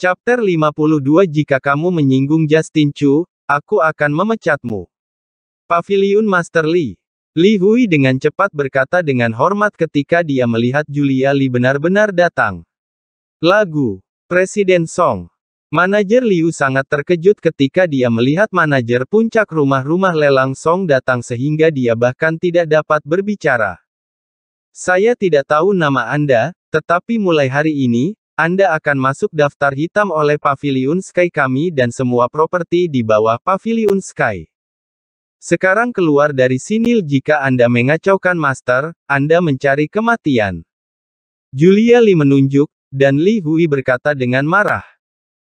Chapter 52 Jika kamu menyinggung Justin Chu, aku akan memecatmu. Paviliun Master Li. Li Hui dengan cepat berkata dengan hormat ketika dia melihat Julia Li benar-benar datang. Lagu, Presiden Song. Manajer Liu sangat terkejut ketika dia melihat manajer puncak rumah-rumah lelang Song datang sehingga dia bahkan tidak dapat berbicara. Saya tidak tahu nama Anda, tetapi mulai hari ini, anda akan masuk daftar hitam oleh Pavilion Sky kami dan semua properti di bawah Pavilion Sky. Sekarang keluar dari sini jika Anda mengacaukan master, Anda mencari kematian. Julia Li menunjuk, dan Li Hui berkata dengan marah.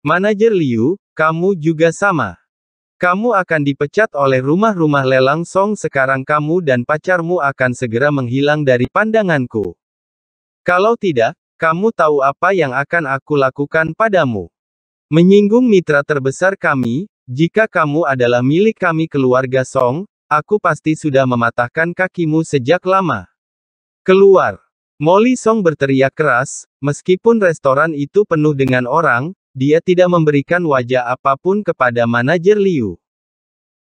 Manajer Liu, kamu juga sama. Kamu akan dipecat oleh rumah-rumah lelang Song sekarang kamu dan pacarmu akan segera menghilang dari pandanganku. Kalau tidak, kamu tahu apa yang akan aku lakukan padamu. Menyinggung mitra terbesar kami, jika kamu adalah milik kami keluarga Song, aku pasti sudah mematahkan kakimu sejak lama. Keluar. Molly Song berteriak keras, meskipun restoran itu penuh dengan orang, dia tidak memberikan wajah apapun kepada manajer Liu.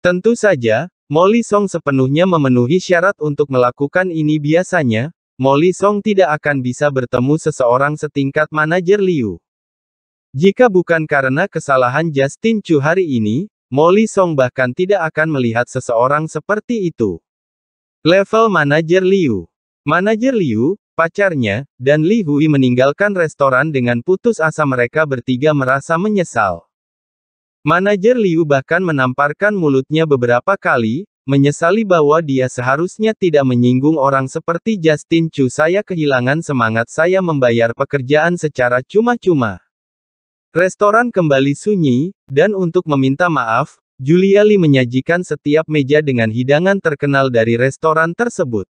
Tentu saja, Molly Song sepenuhnya memenuhi syarat untuk melakukan ini biasanya, Molly Song tidak akan bisa bertemu seseorang setingkat manajer Liu. Jika bukan karena kesalahan Justin Chu hari ini, Molly Song bahkan tidak akan melihat seseorang seperti itu. Level manajer Liu. Manajer Liu, pacarnya, dan Li Hui meninggalkan restoran dengan putus asa mereka bertiga merasa menyesal. Manajer Liu bahkan menamparkan mulutnya beberapa kali, menyesali bahwa dia seharusnya tidak menyinggung orang seperti Justin Chu. Saya kehilangan semangat saya membayar pekerjaan secara cuma-cuma. Restoran kembali sunyi, dan untuk meminta maaf, Julia Lee menyajikan setiap meja dengan hidangan terkenal dari restoran tersebut.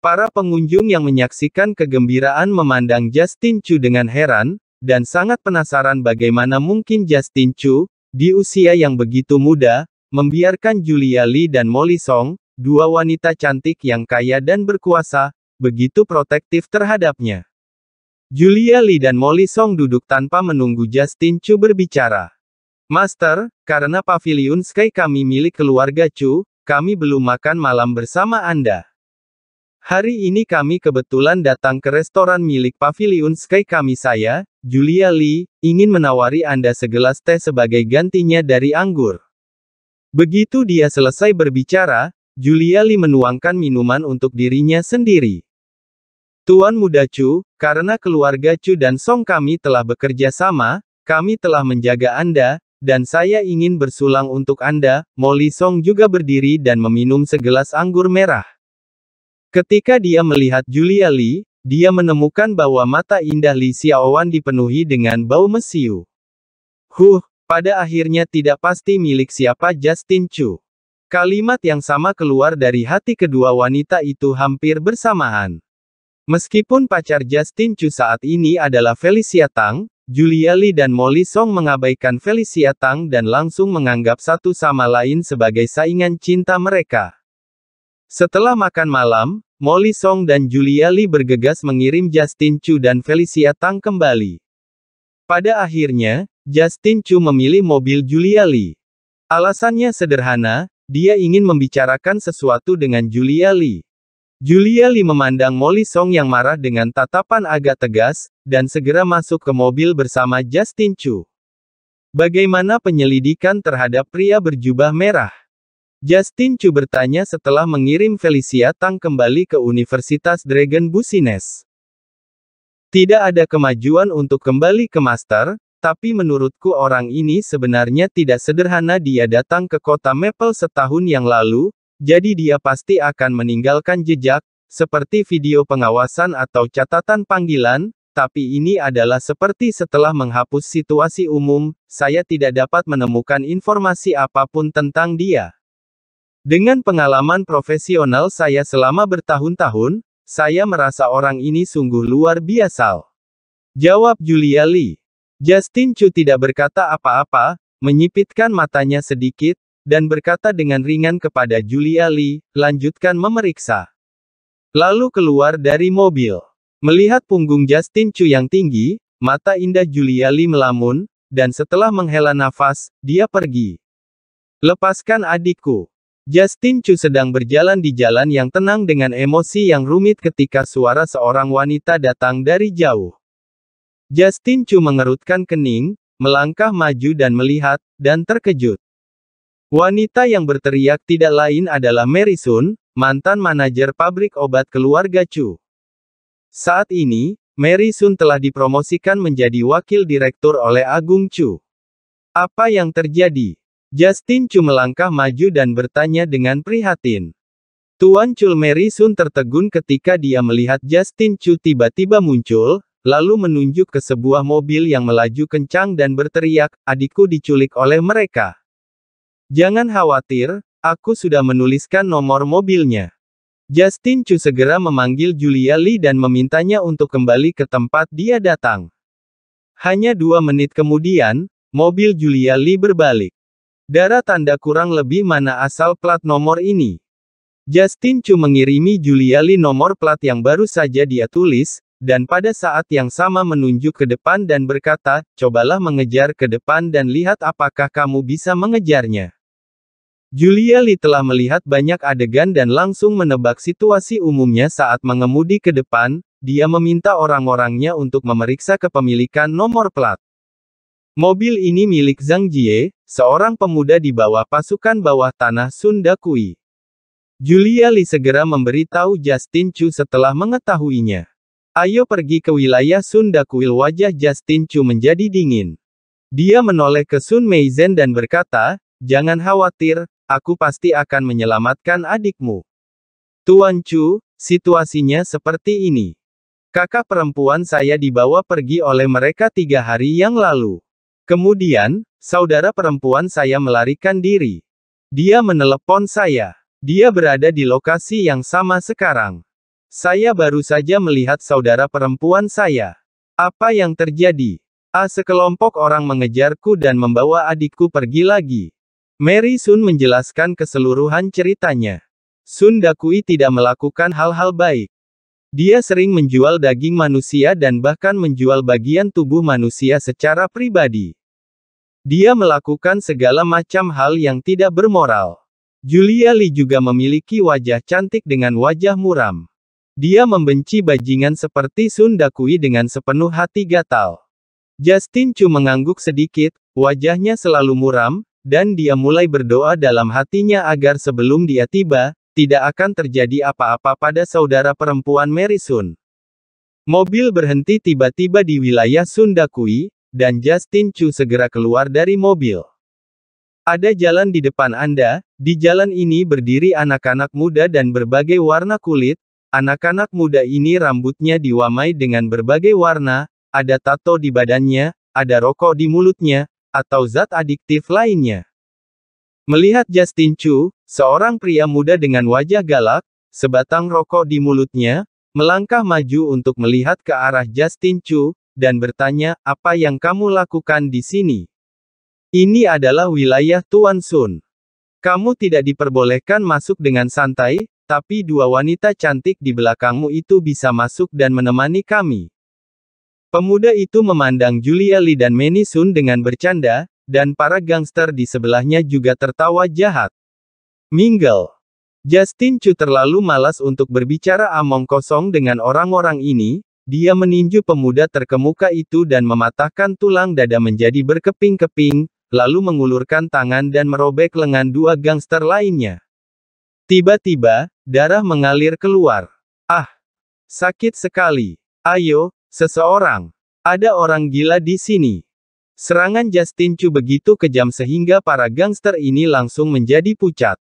Para pengunjung yang menyaksikan kegembiraan memandang Justin Chu dengan heran, dan sangat penasaran bagaimana mungkin Justin Chu, di usia yang begitu muda, Membiarkan Julia Lee dan Molly Song, dua wanita cantik yang kaya dan berkuasa, begitu protektif terhadapnya. Julia Lee dan Molly Song duduk tanpa menunggu Justin Chu berbicara. Master, karena pavilion Sky kami milik keluarga Chu, kami belum makan malam bersama Anda. Hari ini kami kebetulan datang ke restoran milik Pavilion Sky kami saya, Julia Lee, ingin menawari Anda segelas teh sebagai gantinya dari anggur. Begitu dia selesai berbicara, Julia Li menuangkan minuman untuk dirinya sendiri. Tuan muda Chu, karena keluarga Chu dan Song kami telah bekerja sama, kami telah menjaga Anda, dan saya ingin bersulang untuk Anda, Molly Song juga berdiri dan meminum segelas anggur merah. Ketika dia melihat Julia Li, dia menemukan bahwa mata indah Li Xiaowan dipenuhi dengan bau mesiu. Huh, pada akhirnya tidak pasti milik siapa Justin Chu. Kalimat yang sama keluar dari hati kedua wanita itu hampir bersamaan. Meskipun pacar Justin Chu saat ini adalah Felicia Tang, Julia Lee dan Molly Song mengabaikan Felicia Tang dan langsung menganggap satu sama lain sebagai saingan cinta mereka. Setelah makan malam, Molly Song dan Julia Lee bergegas mengirim Justin Chu dan Felicia Tang kembali. Pada akhirnya, Justin Chu memilih mobil Julia Lee. Alasannya sederhana, dia ingin membicarakan sesuatu dengan Julia Lee. Julia Lee memandang Molly Song yang marah dengan tatapan agak tegas, dan segera masuk ke mobil bersama Justin Chu. Bagaimana penyelidikan terhadap pria berjubah merah? Justin Chu bertanya setelah mengirim Felicia Tang kembali ke Universitas Dragon Business. Tidak ada kemajuan untuk kembali ke master, tapi menurutku orang ini sebenarnya tidak sederhana dia datang ke kota Maple setahun yang lalu, jadi dia pasti akan meninggalkan jejak, seperti video pengawasan atau catatan panggilan, tapi ini adalah seperti setelah menghapus situasi umum, saya tidak dapat menemukan informasi apapun tentang dia. Dengan pengalaman profesional saya selama bertahun-tahun, saya merasa orang ini sungguh luar biasa. Jawab Julia Lee. Justin Chu tidak berkata apa-apa, menyipitkan matanya sedikit, dan berkata dengan ringan kepada Julia Lee, lanjutkan memeriksa. Lalu keluar dari mobil. Melihat punggung Justin Chu yang tinggi, mata indah Julia Lee melamun, dan setelah menghela nafas, dia pergi. Lepaskan adikku. Justin Chu sedang berjalan di jalan yang tenang dengan emosi yang rumit ketika suara seorang wanita datang dari jauh. Justin Chu mengerutkan kening, melangkah maju dan melihat, dan terkejut. Wanita yang berteriak tidak lain adalah Mary Sun, mantan manajer pabrik obat keluarga Chu. Saat ini, Mary Sun telah dipromosikan menjadi wakil direktur oleh Agung Chu. Apa yang terjadi? Justin Chu melangkah maju dan bertanya dengan prihatin. Tuan Chul Mary Sun tertegun ketika dia melihat Justin Chu tiba-tiba muncul, lalu menunjuk ke sebuah mobil yang melaju kencang dan berteriak, adikku diculik oleh mereka. Jangan khawatir, aku sudah menuliskan nomor mobilnya. Justin Chu segera memanggil Julia Lee dan memintanya untuk kembali ke tempat dia datang. Hanya dua menit kemudian, mobil Julia Lee berbalik. Darah tanda kurang lebih mana asal plat nomor ini. Justin Chu mengirimi Julia Lee nomor plat yang baru saja dia tulis, dan pada saat yang sama menunjuk ke depan dan berkata, cobalah mengejar ke depan dan lihat apakah kamu bisa mengejarnya. Julia Lee telah melihat banyak adegan dan langsung menebak situasi umumnya saat mengemudi ke depan, dia meminta orang-orangnya untuk memeriksa kepemilikan nomor plat. Mobil ini milik Zhang Jie, seorang pemuda di bawah pasukan bawah tanah Sunda Kui. Julia Lee segera memberitahu Justin Chu setelah mengetahuinya. Ayo pergi ke wilayah Sunda kuil wajah Justin Chu menjadi dingin. Dia menoleh ke Sun Meizen dan berkata, Jangan khawatir, aku pasti akan menyelamatkan adikmu. Tuan Chu, situasinya seperti ini. Kakak perempuan saya dibawa pergi oleh mereka tiga hari yang lalu. Kemudian, saudara perempuan saya melarikan diri. Dia menelepon saya. Dia berada di lokasi yang sama sekarang. Saya baru saja melihat saudara perempuan saya. Apa yang terjadi? A sekelompok orang mengejarku dan membawa adikku pergi lagi. Mary Sun menjelaskan keseluruhan ceritanya. Sun Dakui tidak melakukan hal-hal baik. Dia sering menjual daging manusia dan bahkan menjual bagian tubuh manusia secara pribadi. Dia melakukan segala macam hal yang tidak bermoral. Julia Lee juga memiliki wajah cantik dengan wajah muram. Dia membenci bajingan seperti Sundakui dengan sepenuh hati gatal. Justin Chu mengangguk sedikit, wajahnya selalu muram, dan dia mulai berdoa dalam hatinya agar sebelum dia tiba, tidak akan terjadi apa-apa pada saudara perempuan Mary Sun. Mobil berhenti tiba-tiba di wilayah Sundakui, dan Justin Chu segera keluar dari mobil. Ada jalan di depan Anda, di jalan ini berdiri anak-anak muda dan berbagai warna kulit, Anak-anak muda ini rambutnya diwamai dengan berbagai warna, ada tato di badannya, ada rokok di mulutnya, atau zat adiktif lainnya. Melihat Justin Chu, seorang pria muda dengan wajah galak, sebatang rokok di mulutnya, melangkah maju untuk melihat ke arah Justin Chu, dan bertanya, apa yang kamu lakukan di sini? Ini adalah wilayah Tuan Sun. Kamu tidak diperbolehkan masuk dengan santai, tapi dua wanita cantik di belakangmu itu bisa masuk dan menemani kami. Pemuda itu memandang Julia Lee dan Manny Sun dengan bercanda, dan para gangster di sebelahnya juga tertawa jahat. Mingle. Justin Chu terlalu malas untuk berbicara among kosong dengan orang-orang ini, dia meninju pemuda terkemuka itu dan mematahkan tulang dada menjadi berkeping-keping, lalu mengulurkan tangan dan merobek lengan dua gangster lainnya. Tiba-tiba, Darah mengalir keluar. Ah! Sakit sekali. Ayo, seseorang. Ada orang gila di sini. Serangan Justin Chu begitu kejam sehingga para gangster ini langsung menjadi pucat.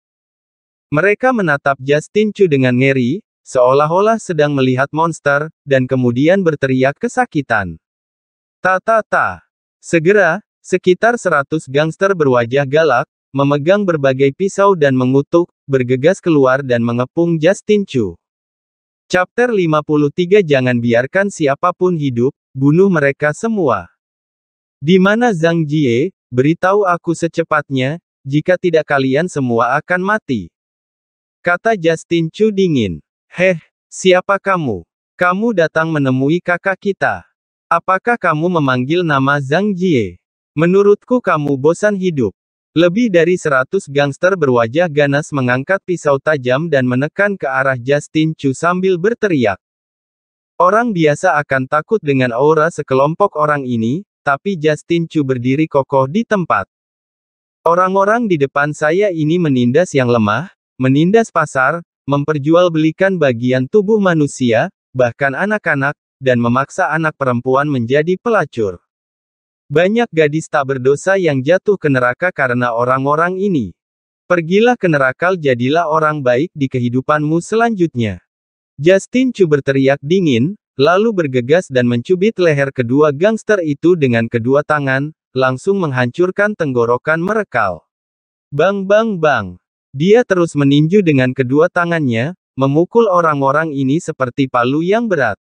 Mereka menatap Justin Chu dengan ngeri, seolah-olah sedang melihat monster, dan kemudian berteriak kesakitan. Ta-ta-ta. Segera, sekitar 100 gangster berwajah galak, memegang berbagai pisau dan mengutuk, bergegas keluar dan mengepung Justin Chu. Chapter 53 Jangan biarkan siapapun hidup, bunuh mereka semua. Di mana Zhang Jie, beritahu aku secepatnya, jika tidak kalian semua akan mati. Kata Justin Chu dingin. Heh, siapa kamu? Kamu datang menemui kakak kita. Apakah kamu memanggil nama Zhang Jie? Menurutku kamu bosan hidup. Lebih dari 100 gangster berwajah ganas mengangkat pisau tajam dan menekan ke arah Justin Chu sambil berteriak. Orang biasa akan takut dengan aura sekelompok orang ini, tapi Justin Chu berdiri kokoh di tempat. Orang-orang di depan saya ini menindas yang lemah, menindas pasar, memperjualbelikan bagian tubuh manusia, bahkan anak-anak, dan memaksa anak perempuan menjadi pelacur. Banyak gadis tak berdosa yang jatuh ke neraka karena orang-orang ini. Pergilah ke neraka, jadilah orang baik di kehidupanmu selanjutnya. Justin Chu berteriak dingin, lalu bergegas dan mencubit leher kedua gangster itu dengan kedua tangan, langsung menghancurkan tenggorokan mereka. Bang bang bang. Dia terus meninju dengan kedua tangannya, memukul orang-orang ini seperti palu yang berat.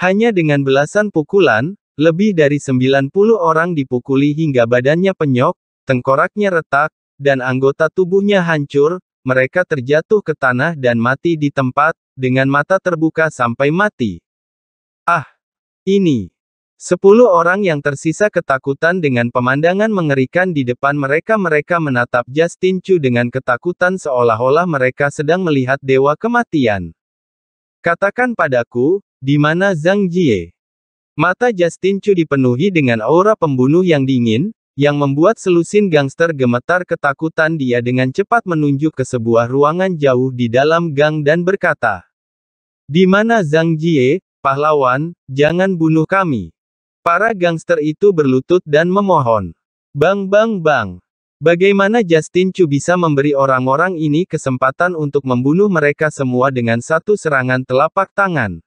Hanya dengan belasan pukulan, lebih dari 90 orang dipukuli hingga badannya penyok, tengkoraknya retak, dan anggota tubuhnya hancur, mereka terjatuh ke tanah dan mati di tempat, dengan mata terbuka sampai mati. Ah! Ini! Sepuluh orang yang tersisa ketakutan dengan pemandangan mengerikan di depan mereka mereka menatap Justin Chu dengan ketakutan seolah-olah mereka sedang melihat dewa kematian. Katakan padaku, di mana Zhang Jie? Mata Justin Chu dipenuhi dengan aura pembunuh yang dingin, yang membuat selusin gangster gemetar ketakutan dia dengan cepat menunjuk ke sebuah ruangan jauh di dalam gang dan berkata, Di mana Zhang Jie, pahlawan, jangan bunuh kami. Para gangster itu berlutut dan memohon. Bang bang bang. Bagaimana Justin Chu bisa memberi orang-orang ini kesempatan untuk membunuh mereka semua dengan satu serangan telapak tangan?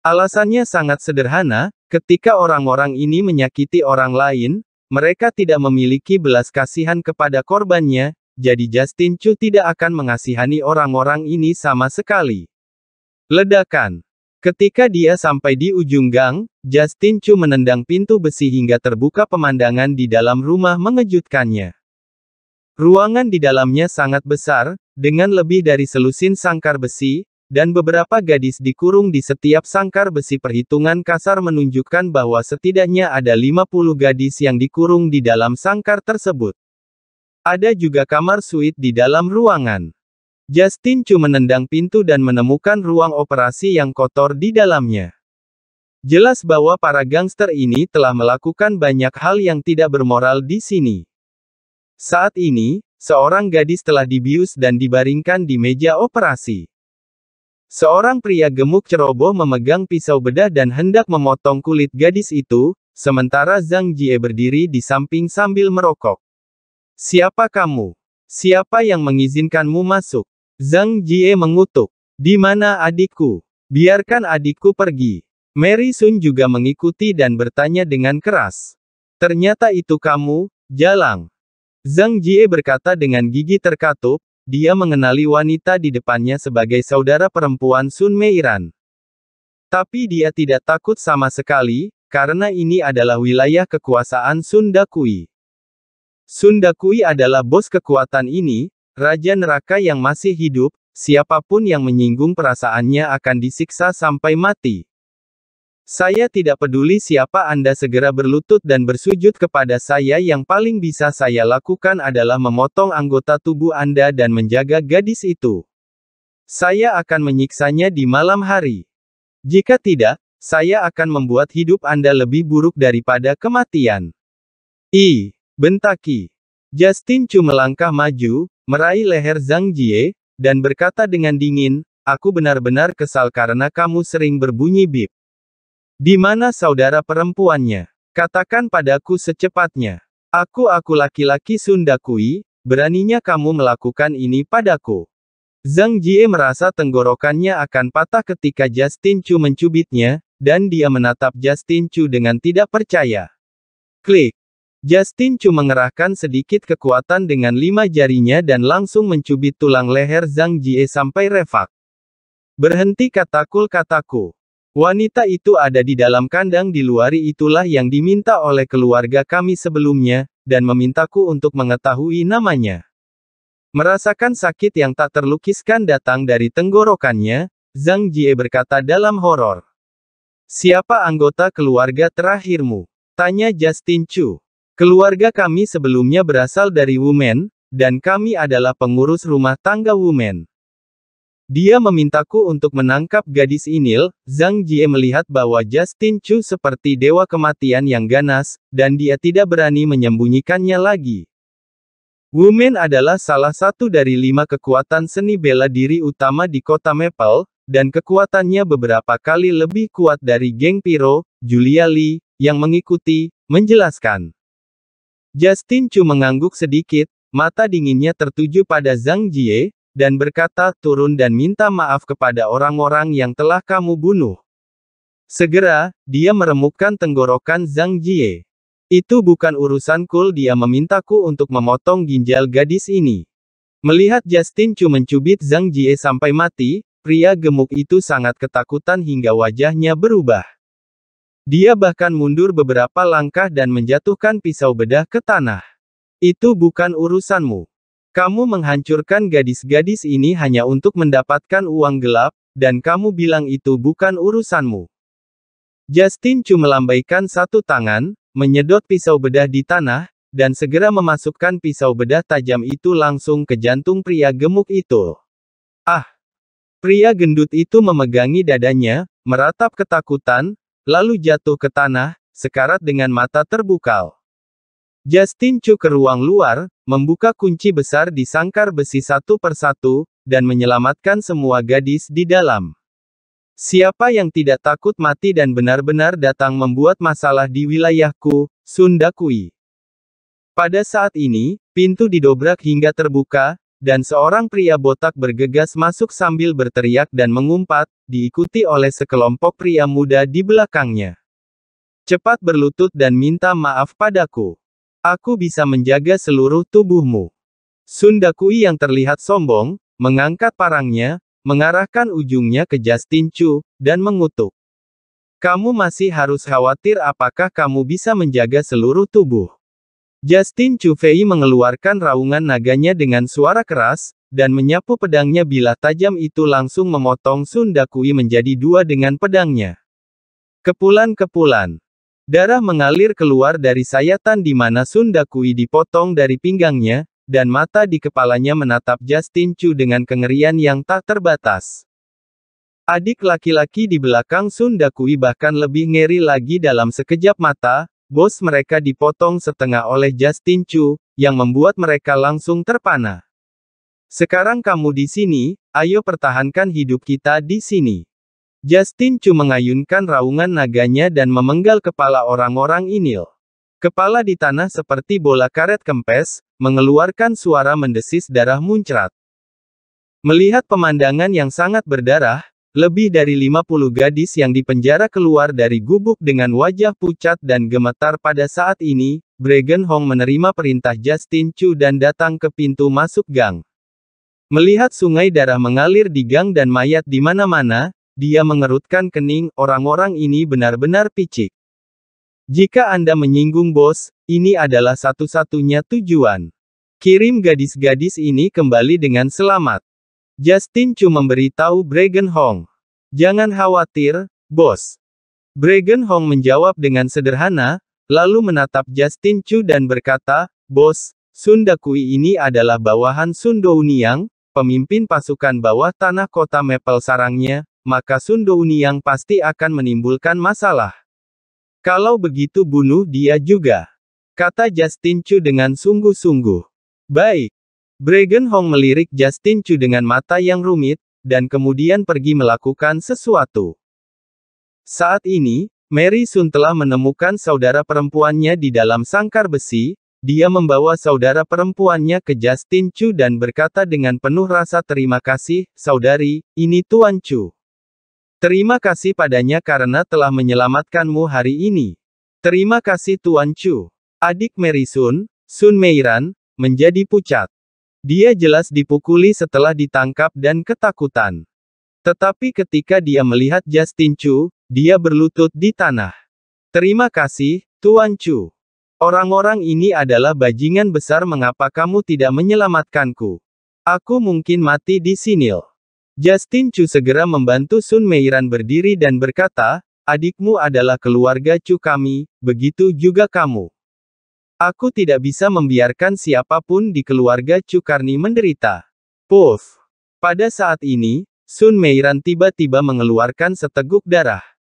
Alasannya sangat sederhana, ketika orang-orang ini menyakiti orang lain, mereka tidak memiliki belas kasihan kepada korbannya, jadi Justin Chu tidak akan mengasihani orang-orang ini sama sekali. Ledakan. Ketika dia sampai di ujung gang, Justin Chu menendang pintu besi hingga terbuka pemandangan di dalam rumah mengejutkannya. Ruangan di dalamnya sangat besar, dengan lebih dari selusin sangkar besi, dan beberapa gadis dikurung di setiap sangkar besi perhitungan kasar menunjukkan bahwa setidaknya ada 50 gadis yang dikurung di dalam sangkar tersebut. Ada juga kamar suite di dalam ruangan. Justin Chu menendang pintu dan menemukan ruang operasi yang kotor di dalamnya. Jelas bahwa para gangster ini telah melakukan banyak hal yang tidak bermoral di sini. Saat ini, seorang gadis telah dibius dan dibaringkan di meja operasi. Seorang pria gemuk ceroboh memegang pisau bedah dan hendak memotong kulit gadis itu, sementara Zhang Jie berdiri di samping sambil merokok. Siapa kamu? Siapa yang mengizinkanmu masuk? Zhang Jie mengutuk. Di mana adikku? Biarkan adikku pergi. Mary Sun juga mengikuti dan bertanya dengan keras. Ternyata itu kamu, Jalang. Zhang Jie berkata dengan gigi terkatup, dia mengenali wanita di depannya sebagai saudara perempuan Sun Meiran. Tapi dia tidak takut sama sekali, karena ini adalah wilayah kekuasaan Sunda Kui. Sunda Kui adalah bos kekuatan ini, Raja Neraka yang masih hidup, siapapun yang menyinggung perasaannya akan disiksa sampai mati. Saya tidak peduli siapa Anda segera berlutut dan bersujud kepada saya yang paling bisa saya lakukan adalah memotong anggota tubuh Anda dan menjaga gadis itu. Saya akan menyiksanya di malam hari. Jika tidak, saya akan membuat hidup Anda lebih buruk daripada kematian. I. Bentaki. Justin Chu melangkah maju, meraih leher Zhang Jie, dan berkata dengan dingin, Aku benar-benar kesal karena kamu sering berbunyi bip. Di mana saudara perempuannya? Katakan padaku secepatnya. Aku aku laki-laki Sundakui, beraninya kamu melakukan ini padaku. Zhang Jie merasa tenggorokannya akan patah ketika Justin Chu mencubitnya, dan dia menatap Justin Chu dengan tidak percaya. Klik. Justin Chu mengerahkan sedikit kekuatan dengan lima jarinya dan langsung mencubit tulang leher Zhang Jie sampai refak. Berhenti katakul kataku. Wanita itu ada di dalam kandang di luar itulah yang diminta oleh keluarga kami sebelumnya, dan memintaku untuk mengetahui namanya. Merasakan sakit yang tak terlukiskan datang dari tenggorokannya, Zhang Jie berkata dalam horor. Siapa anggota keluarga terakhirmu? Tanya Justin Chu. Keluarga kami sebelumnya berasal dari Wumen, dan kami adalah pengurus rumah tangga Wumen. Dia memintaku untuk menangkap gadis inil, Zhang Jie melihat bahwa Justin Chu seperti dewa kematian yang ganas, dan dia tidak berani menyembunyikannya lagi. Wumen adalah salah satu dari lima kekuatan seni bela diri utama di kota Maple, dan kekuatannya beberapa kali lebih kuat dari geng Piro, Julia Lee, yang mengikuti, menjelaskan. Justin Chu mengangguk sedikit, mata dinginnya tertuju pada Zhang Jie, dan berkata, "Turun dan minta maaf kepada orang-orang yang telah kamu bunuh." Segera, dia meremukkan tenggorokan Zhang Jie. Itu bukan urusan kul. dia memintaku untuk memotong ginjal gadis ini. Melihat Justin Chu mencubit Zhang Jie sampai mati, pria gemuk itu sangat ketakutan hingga wajahnya berubah. Dia bahkan mundur beberapa langkah dan menjatuhkan pisau bedah ke tanah. Itu bukan urusanmu. Kamu menghancurkan gadis-gadis ini hanya untuk mendapatkan uang gelap, dan kamu bilang itu bukan urusanmu. Justin Chu melambaikan satu tangan, menyedot pisau bedah di tanah, dan segera memasukkan pisau bedah tajam itu langsung ke jantung pria gemuk itu. Ah! Pria gendut itu memegangi dadanya, meratap ketakutan, lalu jatuh ke tanah, sekarat dengan mata terbuka. Justin Chu ke ruang luar, membuka kunci besar di sangkar besi satu persatu, dan menyelamatkan semua gadis di dalam. Siapa yang tidak takut mati dan benar-benar datang membuat masalah di wilayahku, Sunda Kui. Pada saat ini, pintu didobrak hingga terbuka, dan seorang pria botak bergegas masuk sambil berteriak dan mengumpat, diikuti oleh sekelompok pria muda di belakangnya. Cepat berlutut dan minta maaf padaku. Aku bisa menjaga seluruh tubuhmu. Sundakui yang terlihat sombong, mengangkat parangnya, mengarahkan ujungnya ke Justin Chu, dan mengutuk. Kamu masih harus khawatir apakah kamu bisa menjaga seluruh tubuh. Justin Chu Fei mengeluarkan raungan naganya dengan suara keras, dan menyapu pedangnya bila tajam itu langsung memotong Sundakui menjadi dua dengan pedangnya. Kepulan-kepulan. Darah mengalir keluar dari sayatan di mana Sundakui dipotong dari pinggangnya, dan mata di kepalanya menatap Justin Chu dengan kengerian yang tak terbatas. Adik laki-laki di belakang Sundakui bahkan lebih ngeri lagi dalam sekejap mata, bos mereka dipotong setengah oleh Justin Chu, yang membuat mereka langsung terpana. Sekarang kamu di sini, ayo pertahankan hidup kita di sini. Justin Chu mengayunkan raungan naganya dan memenggal kepala orang-orang inil. Kepala di tanah seperti bola karet kempes, mengeluarkan suara mendesis darah muncrat. Melihat pemandangan yang sangat berdarah, lebih dari 50 gadis yang dipenjara keluar dari gubuk dengan wajah pucat dan gemetar pada saat ini, Bregen Hong menerima perintah Justin Chu dan datang ke pintu masuk gang. Melihat sungai darah mengalir di gang dan mayat di mana-mana, dia mengerutkan kening, orang-orang ini benar-benar picik. Jika Anda menyinggung bos, ini adalah satu-satunya tujuan. Kirim gadis-gadis ini kembali dengan selamat. Justin Chu memberitahu Bregen Hong. Jangan khawatir, bos. Bregen Hong menjawab dengan sederhana, lalu menatap Justin Chu dan berkata, Bos, Sunda Kui ini adalah bawahan Sundo Uniang, pemimpin pasukan bawah tanah kota Maple Sarangnya, maka Douni yang pasti akan menimbulkan masalah. Kalau begitu bunuh dia juga. Kata Justin Chu dengan sungguh-sungguh. Baik. Bregen Hong melirik Justin Chu dengan mata yang rumit, dan kemudian pergi melakukan sesuatu. Saat ini, Mary Sun telah menemukan saudara perempuannya di dalam sangkar besi, dia membawa saudara perempuannya ke Justin Chu dan berkata dengan penuh rasa terima kasih, saudari, ini Tuan Chu. Terima kasih padanya karena telah menyelamatkanmu hari ini. Terima kasih Tuan Chu. Adik Mary Sun, Sun Meiran, menjadi pucat. Dia jelas dipukuli setelah ditangkap dan ketakutan. Tetapi ketika dia melihat Justin Chu, dia berlutut di tanah. Terima kasih, Tuan Chu. Orang-orang ini adalah bajingan besar mengapa kamu tidak menyelamatkanku. Aku mungkin mati di sinil. Justin Chu segera membantu Sun Meiran berdiri dan berkata, adikmu adalah keluarga Chu kami, begitu juga kamu. Aku tidak bisa membiarkan siapapun di keluarga Chu Karni menderita. Puff. Pada saat ini, Sun Meiran tiba-tiba mengeluarkan seteguk darah.